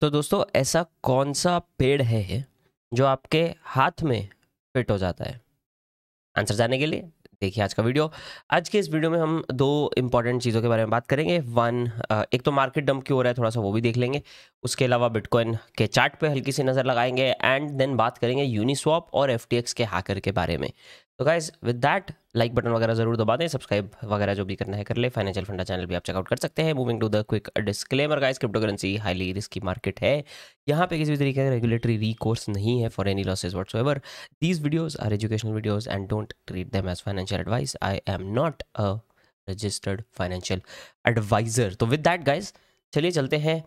तो दोस्तों ऐसा कौन सा पेड़ है जो आपके हाथ में फिट हो जाता है आंसर जाने के लिए देखिए आज का वीडियो आज के इस वीडियो में हम दो इंपॉर्टेंट चीज़ों के बारे में बात करेंगे वन एक तो मार्केट डंप क्यों हो रहा है थोड़ा सा वो भी देख लेंगे उसके अलावा बिटकॉइन के चार्ट पे हल्की सी नज़र लगाएंगे एंड देन बात करेंगे यूनिस्वॉप और एफ के हाकर के बारे में तो guys with that like button वगैरह जरूर दबा दें सब्सक्राइब वगैरह जो भी करना है कर ले फाइनेंशियल फंडा चैनल भी आप चेकआउट कर सकते हैं moving to the quick disclaimer guys crypto currency highly risky market है यहाँ पे किसी भी तरीके का रेगुलेटरी रिकोर्स नहीं है for any losses whatsoever these videos are educational videos and don't treat them as financial advice I am not a registered financial adviser तो विद दैट गाइज चलिए चलते हैं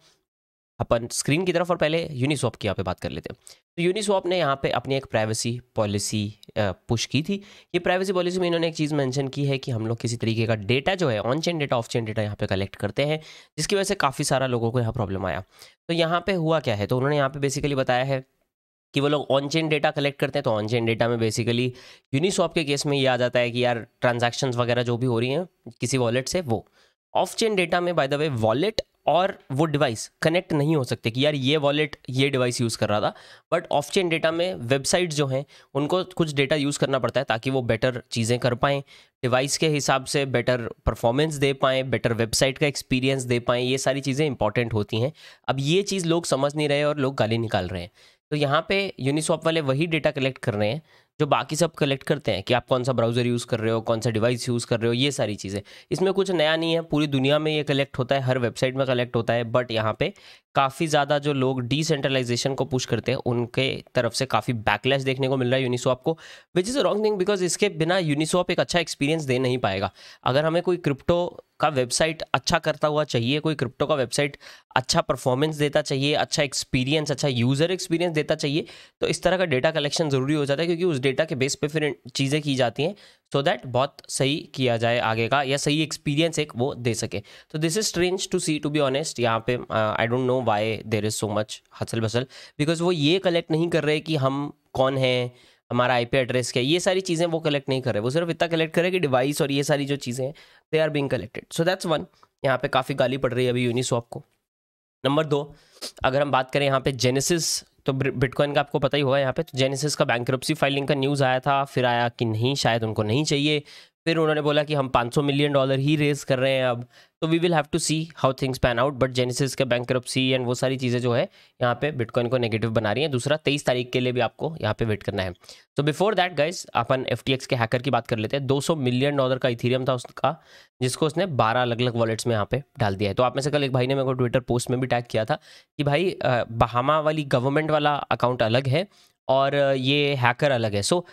अपन स्क्रीन की तरफ और पहले यूनिसॉप की यहाँ पे बात कर लेते हैं तो यूनिसॉप ने यहाँ पे अपनी एक प्राइवेसी पॉलिसी पुश की थी ये प्राइवेसी पॉलिसी में इन्होंने एक चीज़ मेंशन की है कि हम लोग किसी तरीके का डेटा जो है on chain data off chain data यहाँ पे कलेक्ट करते हैं जिसकी वजह से काफ़ी सारा लोगों को यहाँ प्रॉब्लम आया तो यहाँ पर हुआ क्या है तो उन्होंने यहाँ पर बेसिकली बताया है कि वो लोग ऑन चेन डेटा कलेक्ट करते हैं तो ऑन चेन डेटा में बेसिकली यूनिसॉप के केस में ये आ जाता है कि यार ट्रांजेक्शन वगैरह जो भी हो रही हैं किसी वॉलेट से वो ऑफ चेन डेटा में बाय द वे वॉलेट और वो डिवाइस कनेक्ट नहीं हो सकते कि यार ये वॉलेट ये डिवाइस यूज़ कर रहा था बट ऑफ चेन डेटा में वेबसाइट जो हैं उनको कुछ डेटा यूज़ करना पड़ता है ताकि वो बेटर चीज़ें कर पाएँ डिवाइस के हिसाब से बेटर परफॉर्मेंस दे पाएँ बेटर वेबसाइट का एक्सपीरियंस दे पाएँ ये सारी चीज़ें इंपॉर्टेंट होती हैं अब ये चीज़ लोग समझ नहीं रहे और लोग गाली निकाल रहे हैं तो यहाँ पे यूनिसॉप वाले वही डेटा कलेक्ट कर रहे हैं जो बाकी सब कलेक्ट करते हैं कि आप कौन सा ब्राउज़र यूज़ कर रहे हो कौन सा डिवाइस यूज़ कर रहे हो ये सारी चीज़ें इसमें कुछ नया नहीं है पूरी दुनिया में ये कलेक्ट होता है हर वेबसाइट में कलेक्ट होता है बट यहाँ पे काफ़ी ज़्यादा जो लोग डिसेंट्रलाइजेशन को पुश करते हैं उनके तरफ से काफ़ी बैकलैश देखने को मिल रहा है यूनिसॉप को which is a wrong thing because इसके बिना यूनिसॉप एक अच्छा एक्सपीरियंस दे नहीं पाएगा अगर हमें कोई क्रिप्टो का वेबसाइट अच्छा करता हुआ चाहिए कोई क्रिप्टो का वेबसाइट अच्छा परफॉर्मेंस देता चाहिए अच्छा एक्सपीरियंस अच्छा यूज़र एक्सपीरियंस देता चाहिए तो इस तरह का डेटा कलेक्शन ज़रूरी हो जाता है क्योंकि उस डेटा के बेस पर फिर चीज़ें की जाती हैं सो दैट बहुत सही किया जाए आगे का या सही एक्सपीरियंस एक वो दे सके तो this is strange to see to be honest यहाँ पे I don't know why there is so much hustle bustle because वो ये कलेक्ट नहीं कर रहे कि हम कौन हैं हमारा पी एड्रेस क्या है ये सारी चीज़ें वो कलेक्ट नहीं कर रहे वो सिर्फ इतना कलेक्ट कर रहे कि डिवाइस और ये सारी जो चीज़ें हैं they are being collected so that's one यहाँ पे काफ़ी गाली पड़ रही है अभी यूनिसॉप को नंबर दो अगर हम बात करें यहाँ पे जेनेसिस तो बिटकॉइन का आपको पता ही होगा यहाँ पे तो जेनेसिस का बैंक फाइलिंग का न्यूज़ आया था फिर आया कि नहीं शायद उनको नहीं चाहिए फिर उन्होंने बोला कि हम 500 मिलियन डॉलर ही रेज कर रहे हैं अब तो we will have to see how things pan out but Genesis का बैंक एंड वो सारी चीज़ें जो है यहाँ पे बिटकॉइन को नेगेटिव बना रही हैं दूसरा तेईस तारीख के लिए भी आपको यहाँ पे वेट करना है तो बिफोर दैट गाइज अपन एफ के हैकर की बात कर लेते हैं दो मिलियन डॉलर का इथीरियम था उसका जिसको उसने बारह अलग अलग वॉलेट्स में यहाँ पे डाल दिया है तो आप में से कल एक भाई ने मेरे को ट्विटर पोस्ट में भी टैग किया था कि भाई बहामा वाली गवर्नमेंट वाला अकाउंट अलग है और ये हैकर अलग है सो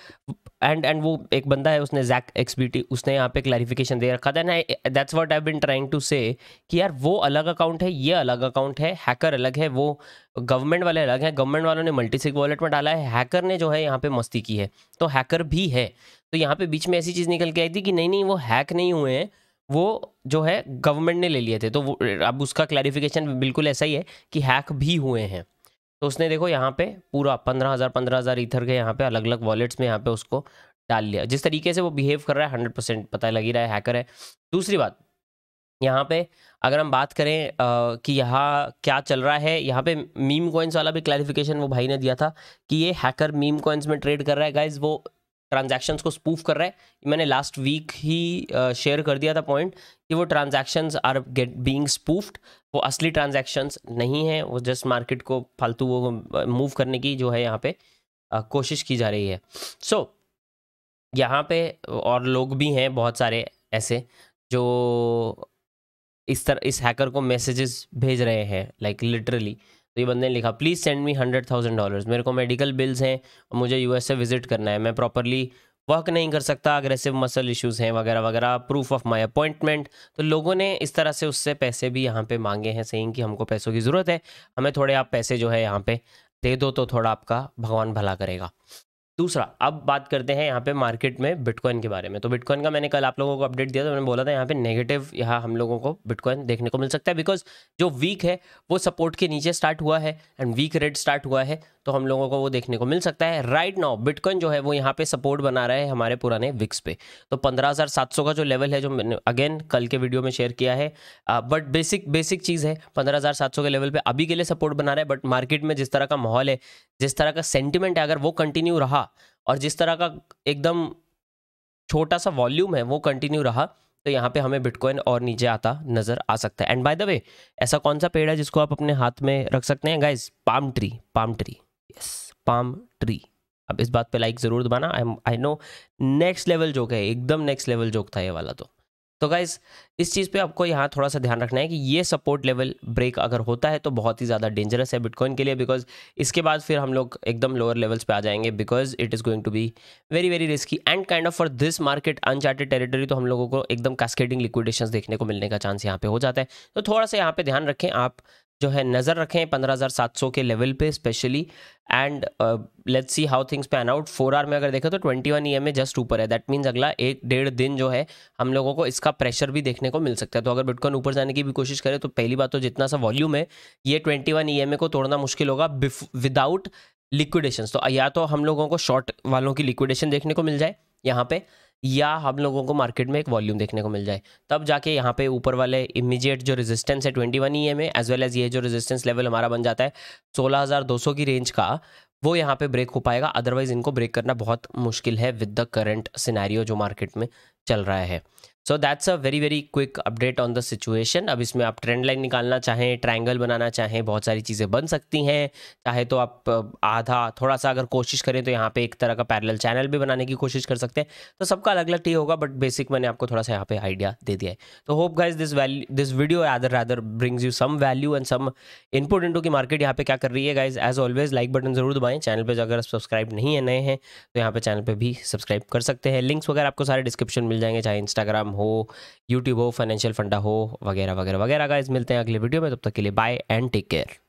एंड एंड वो एक बंदा है उसने जैक टी उसने यहाँ पे क्लैरिफिकेशन दे रखा था that's what I been trying to say कि यार वो अलग अकाउंट है ये अलग अकाउंट है हैकर अलग है वो गवर्नमेंट वाले अलग हैं गवर्नमेंट वालों ने मल्टीसिक वॉलेट में डाला है हैकर ने जो है यहाँ पे मस्ती की है तो हैकर भी है तो यहाँ पे बीच में ऐसी चीज़ निकल के आई थी कि नहीं नहीं वो हैक नहीं हुए हैं वो जो है गवर्नमेंट ने ले लिए थे तो वो अब उसका क्लैरिफिकेशन बिल्कुल ऐसा ही है कि हैक भी हुए हैं तो उसने देखो यहाँ पे पूरा पंद्रह हज़ार पंद्रह हज़ार ईथर के यहाँ पे अलग अलग वॉलेट्स में यहाँ पे उसको डाल लिया जिस तरीके से वो बिहेव कर रहा है हंड्रेड परसेंट पता लग ही रहा है हैकर है दूसरी बात यहाँ पे अगर हम बात करें आ, कि यहाँ क्या चल रहा है यहाँ पे मीम कॉइन्स वाला भी क्लैरिफिकेशन वो भाई ने दिया था कि ये हैकर मीम कॉइन्स में ट्रेड कर रहा है गाइज वो ट्रांजेक्शन को स्पूफ कर रहा है मैंने लास्ट वीक ही शेयर कर दिया था पॉइंट कि वो transaction are get being spoofed वो असली ट्रांजेक्शन नहीं है वो जस्ट मार्केट को फालतू वो मूव करने की जो है यहाँ पे कोशिश की जा रही है सो so, यहाँ पे और लोग भी हैं बहुत सारे ऐसे जो इस तरह इस हैकर को मैसेजेस भेज रहे हैं लाइक लिटरली तो ये बंदे ने लिखा please send me hundred thousand dollars मेरे को मेडिकल बिल्स हैं और मुझे ए विजिट करना है मैं प्रॉपरली वर्क नहीं कर सकता अग्रेसिव मसल इश्यूज़ हैं वगैरह वगैरह प्रूफ ऑफ माई अपॉइंटमेंट तो लोगों ने इस तरह से उससे पैसे भी यहाँ पे मांगे हैं सही कि हमको पैसों की ज़रूरत है हमें थोड़े आप पैसे जो है यहाँ पे दे दो तो थोड़ा आपका भगवान भला करेगा दूसरा अब बात करते हैं यहाँ पे मार्केट में बिटकॉइन के बारे में तो बिटकॉइन का मैंने कल आप लोगों को अपडेट दिया था तो मैंने बोला था यहाँ पे नेगेटिव यहाँ हम लोगों को बिटकॉइन देखने को मिल सकता है बिकॉज जो वीक है वो सपोर्ट के नीचे स्टार्ट हुआ है एंड वीक रेड स्टार्ट हुआ है तो हम लोगों को वो देखने को मिल सकता है राइट नाउ बिटकॉइन जो है वो यहाँ पे सपोर्ट बना रहा है हमारे पुराने विक्स पे तो पंद्रह का जो लेवल है जो मैंने अगेन कल के वीडियो में शेयर किया है बट बेसिक बेसिक चीज़ है पंद्रह के लेवल पर अभी के लिए सपोर्ट बना रहा है बट मार्केट में जिस तरह का माहौल है जिस तरह का सेंटिमेंट है अगर वो कंटिन्यू रहा रहा और जिस तरह का एकदम छोटा सा वॉल्यूम है वो कंटिन्यू रहा तो यहाँ पे हमें बिटकॉइन और नीचे आता नज़र आ सकता है एंड बाय द वे ऐसा कौन सा पेड़ है जिसको आप अपने हाथ में रख सकते हैं guys palm tree palm tree yes palm tree अब इस बात पे लाइक ज़रूर दबाना I I know next level joke है एकदम नेक्स्ट लेवल जोक था ये वाला तो तो गाइज इस चीज़ पे आपको यहाँ थोड़ा सा ध्यान रखना है कि ये सपोर्ट लेवल ब्रेक अगर होता है तो बहुत ही ज़्यादा डेंजरस है बिटकॉइन के लिए बिकॉज इसके बाद फिर हम लोग एकदम लोअर लेवल्स पे आ जाएंगे because it is going to be very very risky and kind of for this market uncharted territory तो हम लोगों को एकदम कैस्केडिंग लिक्विडेशन देखने को मिलने का चांस यहाँ पे हो जाता है तो थोड़ा सा यहाँ पे ध्यान रखें आप जो है नज़र रखें 15,700 के लेवल पे specially and let's see how things pan out four hour में अगर देखें तो 21 वन ई ए जस्ट ऊपर है दैट मीन्स अगला एक डेढ़ दिन जो है हम लोगों को इसका प्रेशर भी देखने को मिल सकता है तो अगर बिटकॉइन ऊपर जाने की भी कोशिश करें तो पहली बात तो जितना सा वॉल्यूम है ये 21 वन ई को तोड़ना मुश्किल होगा विदाउट लिक्विडेशन तो या तो हम लोगों को शॉर्ट वालों की लिक्विडेशन देखने को मिल जाए यहाँ पे या हम लोगों को मार्केट में एक वॉल्यूम देखने को मिल जाए तब जाके यहाँ पे ऊपर वाले इमीजिएट जो रेजिस्टेंस है ट्वेंटी वन ई में एज वेल एज ये जो रेजिस्टेंस लेवल हमारा बन जाता है सोलह हज़ार दो सौ की रेंज का वो यहाँ पे ब्रेक हो पाएगा अदरवाइज इनको ब्रेक करना बहुत मुश्किल है विद द करंट सिनेरियो जो मार्केट में चल रहा है so that's a very very quick update on the situation अब इसमें आप ट्रेंड लाइन निकालना चाहें ट्रायंगल बनाना चाहें बहुत सारी चीज़ें बन सकती हैं चाहे तो आप आधा थोड़ा सा अगर कोशिश करें तो यहाँ पे एक तरह का पैरेलल चैनल भी बनाने की कोशिश कर सकते हैं तो सबका अलग अलग टी होगा बट बेसिक मैंने आपको थोड़ा सा यहाँ पे आइडिया दे दिया है तो hope guys this value this video other rather brings you some value and some input into की मार्केट यहाँ पे क्या कर रही है guys as always like button जरूर दबाएं चैनल पर अगर सब्सक्राइब नहीं है नए हैं तो यहाँ पर चैनल पर भी सब्सक्राइब कर सकते हैं लिंक्स वगैरह आपको सारे डिस्क्रिप्शन मिल मिल जाएंगे चाहे इंस्टाग्राम हो यूट्यूब हो फाइनेंशियल फंडा हो वगैरह वगैरह वगैरह का मिलते हैं अगले वीडियो में तब तक के लिए बाय एंड टेक केयर